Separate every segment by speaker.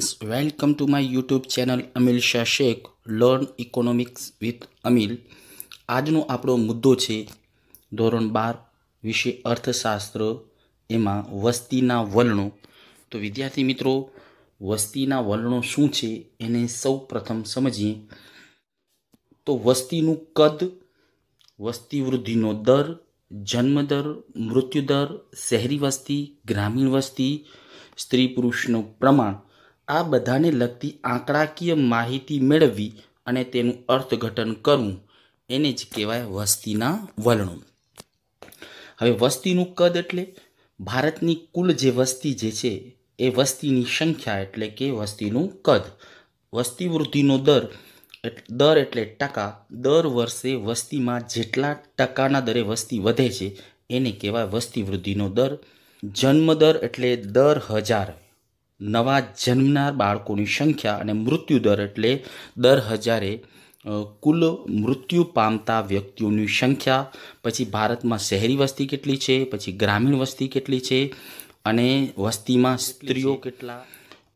Speaker 1: friends welcome to my YouTube channel Amil Shah Shaikh learn economics with Amil આજનો આપણો મુદ્દો છે ધોરણ બાર વિશે અર્થશાસ્ત્ર એમાં વસ્તીના વલણો તો વિદ્યાર્થી મિત્રો વસ્તીના વલણો શું છે એને સૌ પ્રથમ સમજીએ તો વસ્તીનું કદ વસ્તી વૃદ્ધિનો દર જન્મદર મૃત્યુદર શહેરી વસ્તી ગ્રામીણ વસ્તી સ્ત્રી પુરુષનું પ્રમાણ આ બધાને લગતી આંકડાકીય માહિતી મેળવવી અને તેનું અર્થઘટન કરવું એને જ કહેવાય વસ્તીના વલણો હવે વસ્તીનું કદ એટલે ભારતની કુલ જે વસ્તી જે છે એ વસ્તીની સંખ્યા એટલે કે વસ્તીનું કદ વસ્તી વૃદ્ધિનો દર દર એટલે ટકા દર વર્ષે વસ્તીમાં જેટલા ટકાના દરે વસ્તી વધે છે એને કહેવાય વસ્તી વૃદ્ધિનો દર જન્મ દર એટલે દર હજાર નવા જન્મનાર બાળકોની સંખ્યા અને મૃત્યુદર એટલે દર હજારે કુલ મૃત્યુ પામતા વ્યક્તિઓની સંખ્યા પછી ભારતમાં શહેરી વસ્તી કેટલી છે પછી ગ્રામીણ વસ્તી કેટલી છે અને વસ્તીમાં સ્ત્રીઓ કેટલા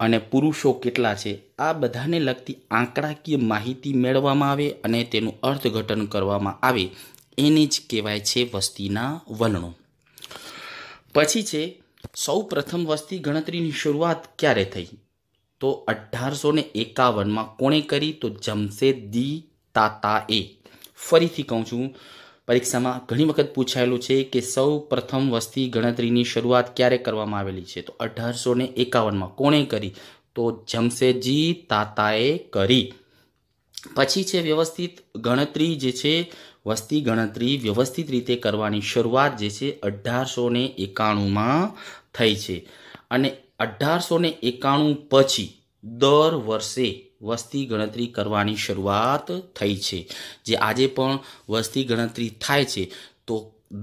Speaker 1: અને પુરુષો કેટલા છે આ બધાને લગતી આંકડાકીય માહિતી મેળવવામાં આવે અને તેનું અર્થઘટન કરવામાં આવે એને જ કહેવાય છે વસ્તીના વલણો પછી છે સૌ પ્રથમ વસ્તી ગણતરીની શરૂઆત ક્યારે થઈ તો અઢારસો ને એકાવનમાં કોણે કરી તો જમશેદી તાતાએ ફરીથી કહું છું પરીક્ષામાં ઘણી વખત પૂછાયેલું છે કે સૌ પ્રથમ વસ્તી ગણતરીની શરૂઆત ક્યારે કરવામાં આવેલી છે તો અઢારસો ને એકાવનમાં કોણે કરી તો જમશેદજી તાતાએ કરી પછી છે વ્યવસ્થિત ગણતરી જે છે વસ્તી ગણતરી વ્યવસ્થિત રીતે કરવાની શરૂઆત જે છે અઢારસો ને એકાણુંમાં થઈ છે અને અઢારસો ને એકાણું પછી દર વર્ષે વસ્તી ગણતરી કરવાની શરૂઆત થઈ છે જે આજે પણ વસ્તી ગણતરી થાય છે તો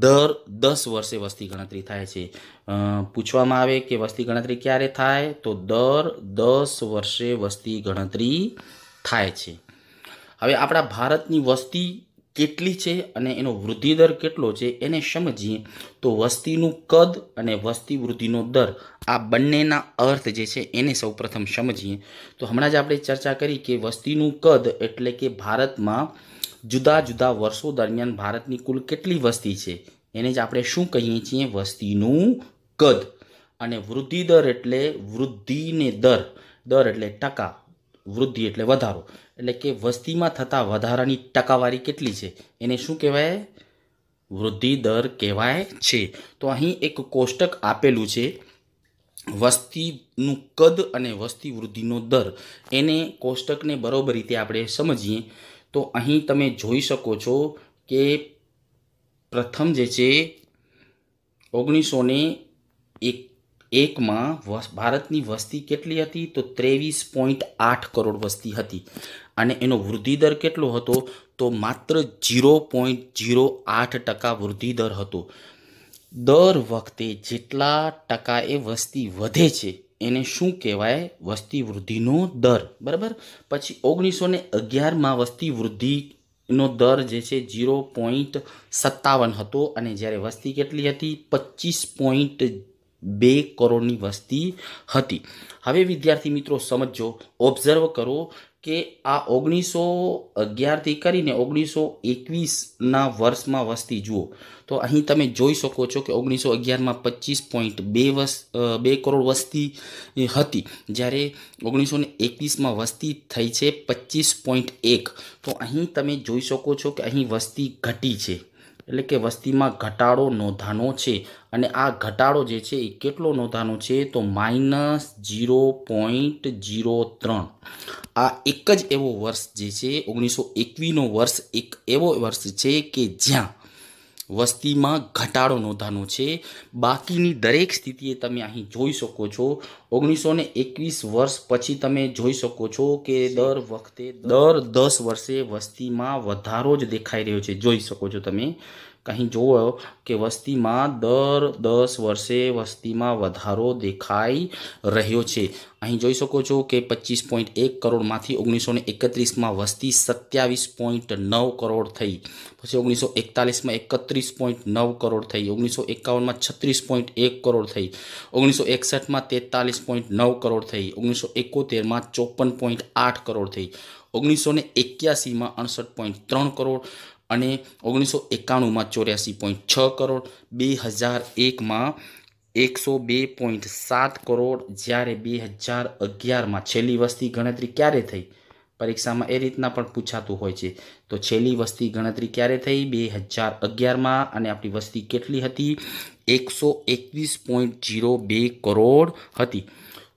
Speaker 1: દર દસ વર્ષે વસ્તી ગણતરી થાય છે પૂછવામાં આવે કે વસ્તી ગણતરી ક્યારે થાય તો દર દસ વર્ષે વસ્તી ગણતરી થાય છે હવે આપણા ભારતની વસ્તી કેટલી છે અને એનો વૃદ્ધિ દર કેટલો છે એને સમજીએ તો વસ્તીનું કદ અને વસ્તી વૃદ્ધિનો દર આ બંનેના અર્થ જે છે એને સૌપ્રથમ સમજીએ તો હમણાં જ આપણે ચર્ચા કરી કે વસ્તીનું કદ એટલે કે ભારતમાં જુદા જુદા વર્ષો દરમિયાન ભારતની કુલ કેટલી વસ્તી છે એને જ આપણે શું કહીએ છીએ વસ્તીનું કદ અને વૃદ્ધિ દર એટલે વૃદ્ધિને દર દર એટલે ટકા વૃદ્ધિ એટલે વધારો એટલે કે વસ્તીમાં થતા વધારાની ટકાવારી કેટલી છે એને શું કહેવાય વૃદ્ધિ દર કહેવાય છે તો અહીં એક કોષ્ટક આપેલું છે વસ્તીનું કદ અને વસ્તી વૃદ્ધિનો દર એને કોષ્ટકને બરાબર રીતે આપણે સમજીએ તો અહીં તમે જોઈ શકો છો કે પ્રથમ જે છે ઓગણીસો એક એકમાં ભારતની વસ્તી કેટલી હતી તો ત્રેવીસ પોઈન્ટ આઠ કરોડ વસ્તી હતી અને એનો વૃદ્ધિદર કેટલો હતો તો માત્ર જીરો પોઈન્ટ ઝીરો આઠ ટકા વૃદ્ધિદર હતો દર વખતે જેટલા ટકા એ વસ્તી વધે છે એને શું કહેવાય વસ્તી વૃદ્ધિનો દર બરાબર પછી ઓગણીસો ને અગિયારમાં વસ્તી વૃદ્ધિનો દર જે છે ઝીરો પોઈન્ટ સત્તાવન હતો અને જ્યારે વસ્તી કેટલી હતી પચીસ પોઈન્ટ બે કરોડની વસ્તી હતી હવે વિદ્યાર્થી મિત્રો સમજો ઓબ્ઝર્વ કરો કે આ ઓગણીસો અગિયારથી કરીને ઓગણીસો એકવીસના વર્ષમાં વસ્તી જુઓ તો અહીં તમે જોઈ શકો છો કે ઓગણીસો અગિયારમાં પચીસ પોઈન્ટ બે વસ બે કરોડ વસ્તી હતી જ્યારે ઓગણીસો ને એકવીસમાં વસ્તી થઈ છે પચીસ પોઈન્ટ એક તો અહીં તમે જોઈ શકો છો કે અહીં વસ્તી ઘટી છે એટલે કે વસ્તીમાં ઘટાડો નોંધાનો છે અને આ ઘટાડો જે છે એ કેટલો નોંધાનો છે તો માઇનસ જીરો પોઈન્ટ જીરો ત્રણ આ એક જ એવો વર્ષ જે છે ઓગણીસો એકવીસનો વર્ષ એક એવો વર્ષ છે કે જ્યાં વસ્તીમાં ઘટાડો નોંધાનો છે બાકીની દરેક સ્થિતિએ તમે અહીં જોઈ શકો છો ઓગણીસો એકવીસ વર્ષ પછી તમે જોઈ શકો છો કે દર વખતે દર દસ વર્ષે વસ્તીમાં વધારો જ દેખાઈ રહ્યો છે જોઈ શકો છો તમે કહી જુઓ કે વસ્તીમાં દર દસ વર્ષે વસ્તીમાં વધારો દેખાઈ રહ્યો છે અહીં જોઈ શકો છો કે પચીસ પોઈન્ટ એક કરોડમાંથી ઓગણીસો ને એકત્રીસમાં વસ્તી સત્યાવીસ પોઈન્ટ નવ કરોડ થઈ પછી ઓગણીસો એકતાલીસમાં એકત્રીસ પોઈન્ટ નવ કરોડ થઈ ઓગણીસો એકાવનમાં છત્રીસ પોઈન્ટ એક કરોડ થઈ ઓગણીસો એકસઠમાં તેતાલીસ પોઈન્ટ નવ કરોડ થઈ ઓગણીસો એકોતેરમાં ચોપન પોઈન્ટ આઠ કરોડ થઈ ઓગણીસો ને એક્યાસીમાં અડસઠ પોઈન્ટ ત્રણ કરોડ અને ઓગણીસો એકાણુંમાં ચોર્યાસી પોઈન્ટ છ કરોડ બે હજાર એકમાં એકસો બે પોઈન્ટ સાત કરોડ જ્યારે બે હજાર અગિયારમાં છેલ્લી વસ્તી ગણતરી ક્યારે થઈ પરીક્ષામાં એ રીતના પણ પૂછાતું હોય છે તો છેલ્લી વસ્તી ગણતરી ક્યારે થઈ બે હજાર અગિયારમાં અને આપણી વસ્તી કેટલી હતી એકસો એકવીસ પોઈન્ટ જીરો બે કરોડ હતી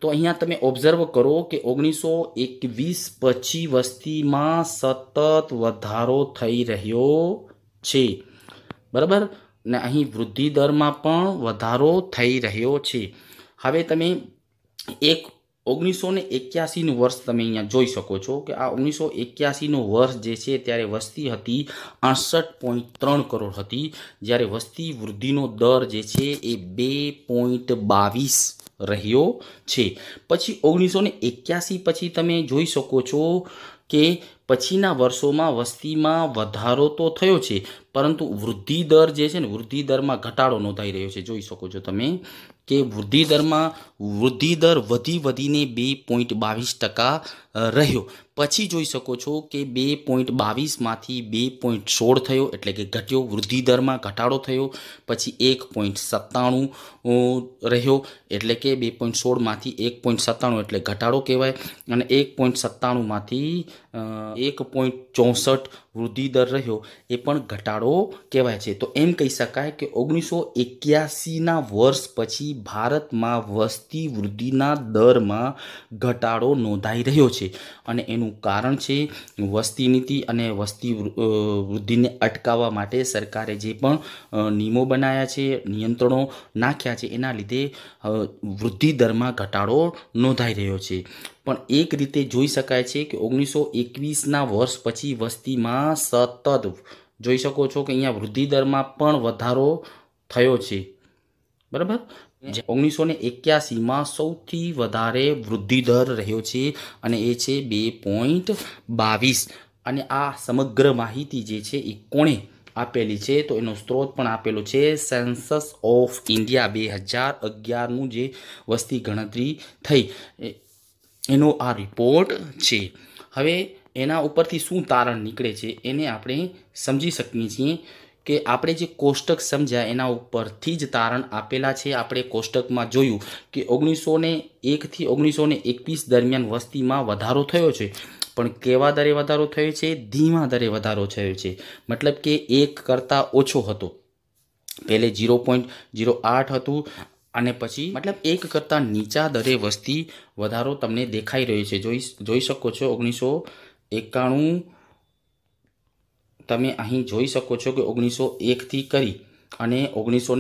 Speaker 1: તો અહીંયા તમે ઓબ્ઝર્વ કરો કે ઓગણીસો એકવીસ પછી વસ્તીમાં સતત વધારો થઈ રહ્યો છે બરાબર ને અહીં વૃદ્ધિ દરમાં પણ વધારો થઈ રહ્યો છે હવે તમે એક ઓગણીસો ને એક્યાસીનું વર્ષ તમે અહીંયા જોઈ શકો છો કે આ ઓગણીસો એક્યાસીનું વર્ષ જે છે ત્યારે વસ્તી હતી અડસઠ પોઈન્ટ ત્રણ કરોડ હતી જ્યારે વસ્તી વૃદ્ધિનો દર જે છે એ બે પોઈન્ટ બાવીસ રહ્યો છે પછી ઓગણીસો ને એક્યાસી પછી તમે જોઈ શકો છો કે પછીના વર્ષોમાં વસ્તીમાં વધારો તો થયો છે પરંતુ વૃદ્ધિ દર જે છે ને વૃદ્ધિ દરમાં ઘટાડો નોંધાઈ રહ્યો છે જોઈ શકો છો તમે કે વૃદ્ધિદરમાં વૃદ્ધિદર વધી વધીને બે પોઈન્ટ બાવીસ ટકા રહ્યો પછી જોઈ શકો છો કે બે પોઈન્ટ બાવીસમાંથી બે પોઈન્ટ સોળ થયો એટલે કે ઘટ્યો વૃદ્ધિ દરમાં ઘટાડો થયો પછી એક પોઈન્ટ સત્તાણું રહ્યો એટલે કે બે પોઈન્ટ સોળમાંથી એક પોઈન્ટ સત્તાણું એટલે ઘટાડો કહેવાય અને એક પોઈન્ટ સત્તાણુંમાંથી એક પોઈન્ટ ચોસઠ વૃદ્ધિ દર રહ્યો એ પણ ઘટાડો કહેવાય છે તો એમ કહી શકાય કે ઓગણીસો એક્યાસીના વર્ષ પછી ભારતમાં વસ્તી વૃદ્ધિના દરમાં ઘટાડો નોંધાઈ રહ્યો છે અને એનું એનું કારણ છે વસ્તી નીતિ અને વસ્તી વૃદ્ધિને અટકાવવા માટે સરકારે જે પણ નિયમો બનાવ્યા છે નિયંત્રણો નાખ્યા છે એના લીધે વૃદ્ધિ દરમાં ઘટાડો નોંધાઈ રહ્યો છે પણ એક રીતે જોઈ શકાય છે કે ઓગણીસો એકવીસના વર્ષ પછી વસ્તીમાં સતત જોઈ શકો છો કે અહીંયા વૃદ્ધિ દરમાં પણ વધારો થયો છે બરાબર ઓગણીસો ને એક્યાસીમાં સૌથી વધારે વૃદ્ધિદર રહ્યો છે અને એ છે બે પોઈન્ટ બાવીસ અને આ સમગ્ર માહિતી જે છે એ કોણે આપેલી છે તો એનો સ્ત્રોત પણ આપેલો છે સેન્સસ ઓફ ઇન્ડિયા બે હજાર અગિયારનું જે વસ્તી ગણતરી થઈ એનો આ રિપોર્ટ છે હવે એના ઉપરથી શું તારણ નીકળે છે એને આપણે સમજી શકીએ છીએ કે આપણે જે કોષ્ટક સમજ્યા એના ઉપરથી જ તારણ આપેલા છે આપણે કોષ્ટકમાં જોયું કે ઓગણીસો ને એકથી ઓગણીસો ને એકવીસ દરમિયાન વસ્તીમાં વધારો થયો છે પણ કેવા દરે વધારો થયો છે ધીમા દરે વધારો થયો છે મતલબ કે એક કરતાં ઓછો હતો પહેલે ઝીરો પોઈન્ટ ઝીરો આઠ હતું અને પછી મતલબ એક કરતાં નીચા દરે વસ્તી વધારો તમને દેખાઈ રહ્યો છે જોઈ જોઈ શકો છો ઓગણીસો એકાણું તમે અહીં જોઈ શકો છો કે ઓગણીસો એકથી કરી અને ઓગણીસો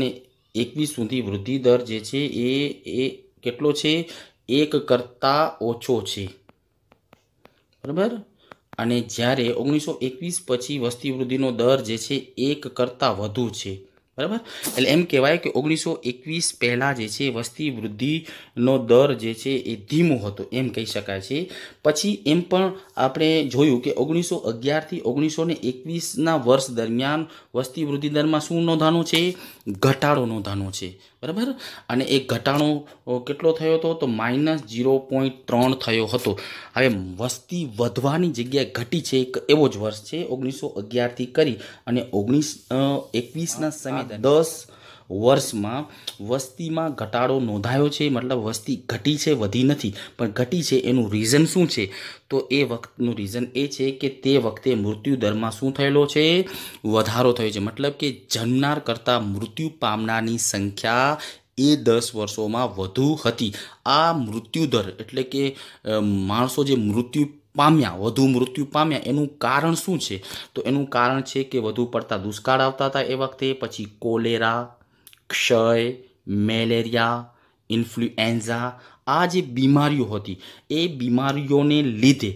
Speaker 1: એકવીસ સુધી વૃદ્ધિ દર જે છે એ એ કેટલો છે એક કરતાં ઓછો છે બરાબર અને જ્યારે ઓગણીસો એકવીસ પછી વસ્તી વૃદ્ધિનો દર જે છે એક કરતાં વધુ છે બરાબર એટલે એમ કહેવાય કે ઓગણીસો એકવીસ પહેલાં જે છે વસ્તી વૃદ્ધિનો દર જે છે એ ધીમો હતો એમ કહી શકાય છે પછી એમ પણ આપણે જોયું કે ઓગણીસો અગિયારથી ઓગણીસો એકવીસના વર્ષ દરમિયાન વસ્તી વૃદ્ધિ દરમાં શું નોંધાણું છે ઘટાડો નોંધાણો છે બરાબર અને એ ઘટાડો કેટલો થયો હતો તો માઇનસ ઝીરો પોઈન્ટ ત્રણ થયો હતો હવે વસ્તી વધવાની જગ્યાએ ઘટી છે એક એવો જ વર્ષ છે ઓગણીસો અગિયારથી કરી અને ઓગણીસ એકવીસના સમય દસ વર્ષમાં વસ્તીમાં ઘટાડો નોંધાયો છે મતલબ વસ્તી ઘટી છે વધી નથી પણ ઘટી છે એનું રીઝન શું છે તો એ વખતનું રીઝન એ છે કે તે વખતે મૃત્યુદરમાં શું થયેલો છે વધારો થયો છે મતલબ કે જન્મનાર કરતાં મૃત્યુ પામનારની સંખ્યા એ દસ વર્ષોમાં વધુ હતી આ મૃત્યુદર એટલે કે માણસો જે મૃત્યુ પામ્યા વધુ મૃત્યુ પામ્યા એનું કારણ શું છે તો એનું કારણ છે કે વધુ પડતા દુષ્કાળ આવતા હતા એ વખતે પછી કોલેરા ક્ષય મેલેરિયા ઇન્ફ્લુએન્ઝા આ જે બીમારીઓ હતી એ બીમારીઓને લીધે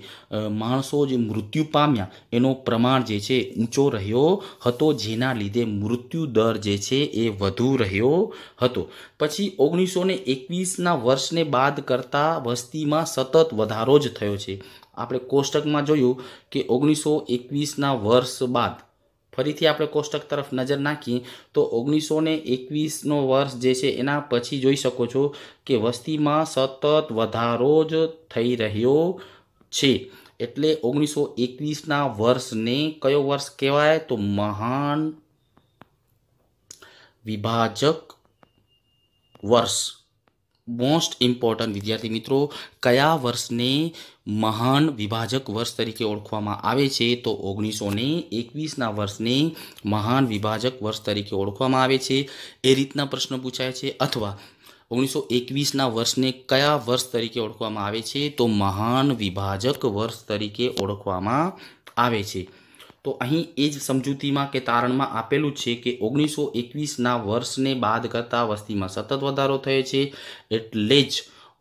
Speaker 1: માણસો જે મૃત્યુ પામ્યા એનો પ્રમાણ જે છે ઊંચો રહ્યો હતો જેના લીધે મૃત્યુ દર જે છે એ વધુ રહ્યો હતો પછી ઓગણીસો ને એકવીસના વર્ષને બાદ કરતાં વસ્તીમાં સતત વધારો જ થયો છે આપણે કોષ્ટકમાં જોયું કે ઓગણીસો એકવીસના વર્ષ બાદ ફરીથી આપણે કોષ્ટક તરફ નજર નાખીએ તો ઓગણીસો ને એકવીસનો વર્ષ જે છે એના પછી જોઈ શકો છો કે વસ્તીમાં સતત વધારો જ થઈ રહ્યો છે એટલે ઓગણીસો એકવીસના વર્ષને કયો વર્ષ કહેવાય તો મહાન વિભાજક વર્ષ મોસ્ટ ઇમ્પોર્ટન્ટ વિદ્યાર્થી મિત્રો કયા વર્ષને મહાન વિભાજક વર્ષ તરીકે ઓળખવામાં આવે છે તો ઓગણીસો ને એકવીસના વર્ષને મહાન વિભાજક વર્ષ તરીકે ઓળખવામાં આવે છે એ રીતના પ્રશ્ન પૂછાય છે અથવા ઓગણીસો એકવીસના વર્ષને કયા વર્ષ તરીકે ઓળખવામાં આવે છે તો મહાન વિભાજક વર્ષ તરીકે ઓળખવામાં આવે છે તો અહીં એ જ સમજૂતીમાં કે તારણમાં આપેલું છે કે ઓગણીસો એકવીસના વર્ષને બાદ કરતાં વસ્તીમાં સતત વધારો થયો છે એટલે જ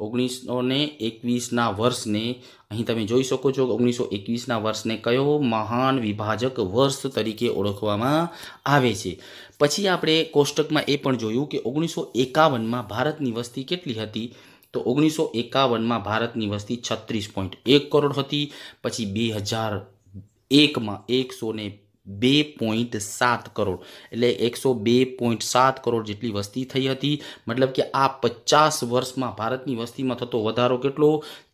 Speaker 1: ઓગણીસો ને એકવીસના વર્ષને અહીં તમે જોઈ શકો છો ઓગણીસો એકવીસના વર્ષને કયો મહાન વિભાજક વર્ષ તરીકે ઓળખવામાં આવે છે પછી આપણે કોષ્ટકમાં એ પણ જોયું કે ઓગણીસો એકાવનમાં ભારતની વસ્તી કેટલી હતી તો ઓગણીસો એકાવનમાં ભારતની વસ્તી છત્રીસ પોઈન્ટ એક કરોડ હતી પછી બે હજાર એકમાં એકસો ને બે પોઈન્ટ સાત કરોડ એટલે એકસો બે પોઈન્ટ સાત કરોડ જેટલી વસ્તી થઈ હતી મતલબ કે આ પચાસ વર્ષમાં ભારતની વસ્તીમાં થતો વધારો કેટલો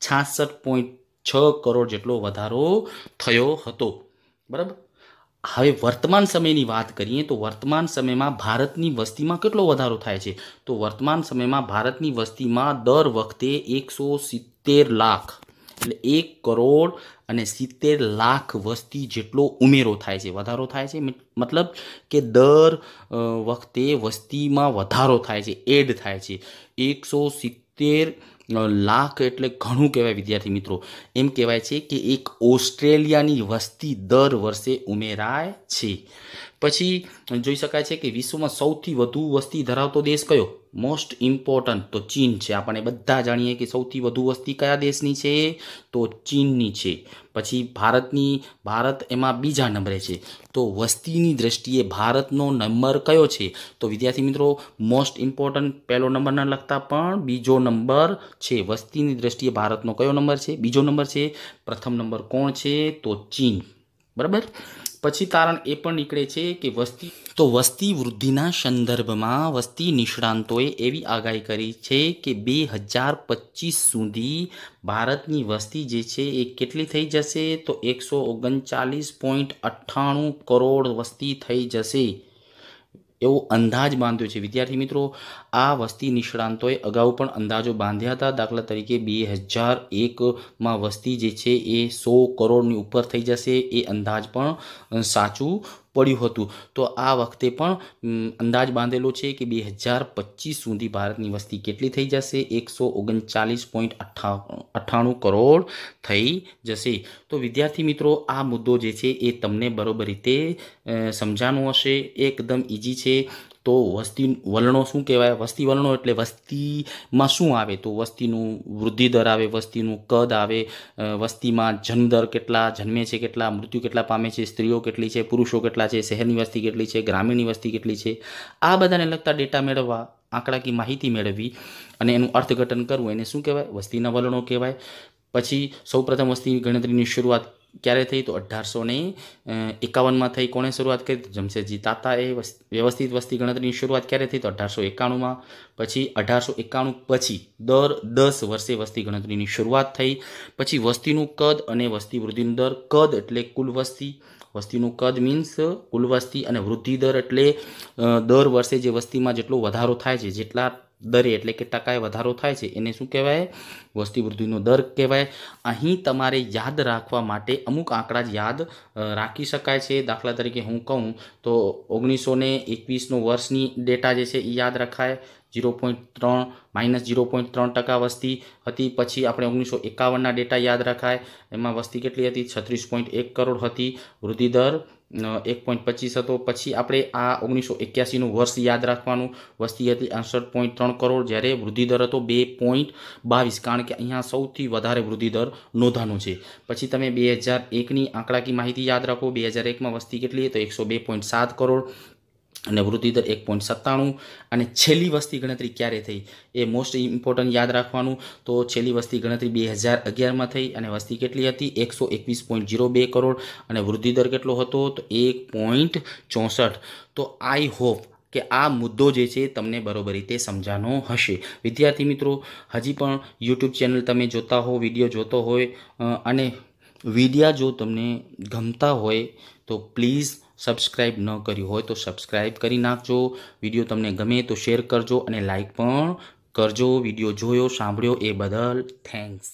Speaker 1: છાસઠ પોઈન્ટ છ કરોડ જેટલો વધારો થયો હતો બરાબર હવે વર્તમાન સમયની વાત કરીએ તો વર્તમાન સમયમાં ભારતની વસ્તીમાં કેટલો વધારો થાય છે તો વર્તમાન સમયમાં ભારતની વસ્તીમાં દર વખતે એકસો સિત્તેર લાખ એટલે એક કરોડ અને સિત્તેર લાખ વસ્તી જેટલો ઉમેરો થાય છે વધારો થાય છે મતલબ કે દર વખતે વસ્તીમાં વધારો થાય છે એડ થાય છે એકસો સિત્તેર લાખ એટલે ઘણું કહેવાય વિદ્યાર્થી મિત્રો એમ કહેવાય છે કે એક ઓસ્ટ્રેલિયાની વસ્તી દર વર્ષે ઉમેરાય છે પછી જોઈ શકાય છે કે વિશ્વમાં સૌથી વધુ વસ્તી ધરાવતો દેશ કયો મોસ્ટ ઇમ્પોર્ટન્ટ તો ચીન છે આપણે બધા જાણીએ કે સૌથી વધુ વસ્તી કયા દેશની છે તો ચીનની છે પછી ભારતની ભારત એમાં બીજા નંબરે છે તો વસ્તીની દ્રષ્ટિએ ભારતનો નંબર કયો છે તો વિદ્યાર્થી મિત્રો મોસ્ટ ઇમ્પોર્ટન્ટ પહેલો નંબર લગતા પણ બીજો નંબર છે વસ્તીની દ્રષ્ટિએ ભારતનો કયો નંબર છે બીજો નંબર છે પ્રથમ નંબર કોણ છે તો ચીન બરાબર પછી તારણ એ પણ નીકળે છે કે વસ્તી તો વસ્તી વૃદ્ધિના સંદર્ભમાં વસ્તી નિષ્ણાંતોએ એવી આગાહી કરી છે કે બે હજાર પચીસ સુધી ભારતની વસ્તી જે છે એ કેટલી થઈ જશે તો એકસો ઓગણચાલીસ પોઈન્ટ અઠ્ઠાણું કરોડ વસ્તી થઈ જશે એવો અંદાજ બાંધ્યો છે વિદ્યાર્થી મિત્રો આ વસ્તી નિષ્ણાંતોએ અગાઉ પણ અંદાજો બાંધ્યા હતા દાખલા તરીકે બે હજાર એકમાં વસ્તી જે છે એ સો કરોડની ઉપર થઈ જશે એ અંદાજ પણ સાચું પડ્યું હતું તો આ વખતે પણ અંદાજ બાંધેલો છે કે બે હજાર પચીસ સુધી ભારતની વસ્તી કેટલી થઈ જશે એકસો ઓગણચાલીસ પોઈન્ટ અઠ્ઠાણું કરોડ થઈ જશે તો વિદ્યાર્થી મિત્રો આ મુદ્દો જે છે એ તમને બરોબર રીતે સમજાણું હશે એકદમ ઇઝી છે તો વસ્તી વલણો શું કહેવાય વસ્તી વલણો એટલે વસ્તીમાં શું આવે તો વસ્તીનું વૃદ્ધિ દર આવે વસ્તીનું કદ આવે વસ્તીમાં જન્મદર કેટલા જન્મે છે કેટલા મૃત્યુ કેટલા પામે છે સ્ત્રીઓ કેટલી છે પુરુષો કેટલા છે શહેરની વસ્તી કેટલી છે ગ્રામીણની વસ્તી કેટલી છે આ બધાને લગતા ડેટા મેળવવા આંકડાકી માહિતી મેળવવી અને એનું અર્થઘટન કરવું એને શું કહેવાય વસ્તીના વલણો કહેવાય પછી સૌપ્રથમ વસ્તી ગણતરીની શરૂઆત ક્યારે થઈ તો અઢારસો ને એકાવનમાં થઈ કોણે શરૂઆત કરી જમશેદજી તાતાએ વ્યવસ્થિત વસ્તી ગણતરીની શરૂઆત ક્યારે થઈ તો અઢારસો એકાણુંમાં પછી અઢારસો એકાણું પછી દર દસ વર્ષે વસ્તી ગણતરીની શરૂઆત થઈ પછી વસ્તીનું કદ અને વસ્તી વૃદ્ધિનું દર કદ એટલે કુલ વસ્તી વસ્તીનું કદ મીન્સ કુલ વસ્તી અને વૃદ્ધિ દર એટલે દર વર્ષે જે વસ્તીમાં જેટલો વધારો થાય છે જેટલા દરે એટલે કે ટકાએ વધારો થાય છે એને શું કહેવાય વસ્તી વૃદ્ધિનો દર કહેવાય અહીં તમારે યાદ રાખવા માટે અમુક આંકડા જ યાદ રાખી શકાય છે દાખલા તરીકે હું કહું તો ઓગણીસો ને એકવીસનો વર્ષની ડેટા જે છે એ યાદ રખાય જીરો પોઈન્ટ ત્રણ માઇનસ જીરો પોઈન્ટ ત્રણ ટકા વસ્તી હતી પછી આપણે ઓગણીસો એકાવનના ડેટા યાદ રખાય એમાં વસ્તી કેટલી હતી છત્રીસ પોઈન્ટ એક કરોડ હતી વૃદ્ધિ દર એક પોઈન્ટ પચીસ હતો પછી આપણે આ ઓગણીસો એક્યાસીનું વર્ષ યાદ રાખવાનું વસ્તી હતી આસઠ પોઈન્ટ ત્રણ કરોડ જ્યારે વૃદ્ધિદર હતો બે પોઈન્ટ બાવીસ કારણ કે અહીંયા સૌથી વધારે વૃદ્ધિદર નોંધાનો છે પછી તમે બે હજાર એકની આંકડાકી માહિતી યાદ રાખો બે હજાર એકમાં વસ્તી કેટલી તો એકસો બે પોઈન્ટ સાત કરોડ અને વૃદ્ધિદર એક પોઈન્ટ સત્તાણું અને છેલ્લી વસ્તી ગણતરી ક્યારે થઈ એ મોસ્ટ ઇમ્પોર્ટન્ટ યાદ રાખવાનું તો છેલ્લી વસ્તી ગણતરી બે હજાર અગિયારમાં થઈ અને વસ્તી કેટલી હતી એકસો એકવીસ પોઈન્ટ ઝીરો બે કરોડ અને વૃદ્ધિદર કેટલો હતો તો એક પોઈન્ટ ચોસઠ તો આઈ હોપ કે આ મુદ્દો જે છે તમને બરોબર રીતે સમજાનો હશે વિદ્યાર્થી મિત્રો હજી પણ યુટ્યુબ ચેનલ તમે જોતા હો વિડીયો જોતો હોય અને વિડીયા જો તમને ગમતા હોય તો પ્લીઝ સબસ્ક્રાઇબ ન કર્યું હોય તો સબસ્ક્રાઇબ કરી નાખજો વિડીયો તમને ગમે તો શેર કરજો અને લાઇક પણ કરજો વિડીયો જોયો સાંભળ્યો એ બદલ થેન્ક્સ